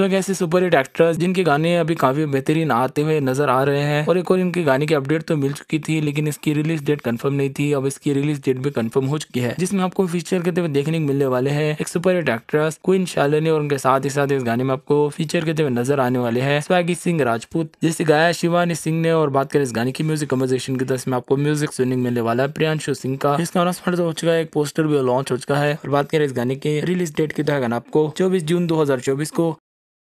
तो एक ऐसे सुपर हिट एक्ट्रेस जिनके गाने अभी काफी बेहतरीन आते हुए नजर आ रहे हैं और एक और इनके गाने की अपडेट तो मिल चुकी थी लेकिन इसकी रिलीज डेट कंफर्म नहीं थी अब इसकी रिलीज डेट भी कंफर्म हो चुकी है जिसमें आपको फीचर के हुए देखने को मिलने वाले हैं एक super hit actress queen Shalini और उनके साथ ही साथ इस गाने में आपको फीचर के हुए नजर आने वाले हैं स्वागी सिंह राजपूत जिसे गाया शिवानी सिंह ने और बात करें इस गाने की म्यूजिक कम्पोजिशन की तरफ तो आपको म्यूजिक सुनने मिलने वाला है प्रियांशु सिंह का इसका अनाउंसमेंट हो चुका है एक पोस्टर भी लॉन्च हो चुका है और बात करें इस गाने के रिलीज डेट की तरह तो आपको चौबीस जून दो को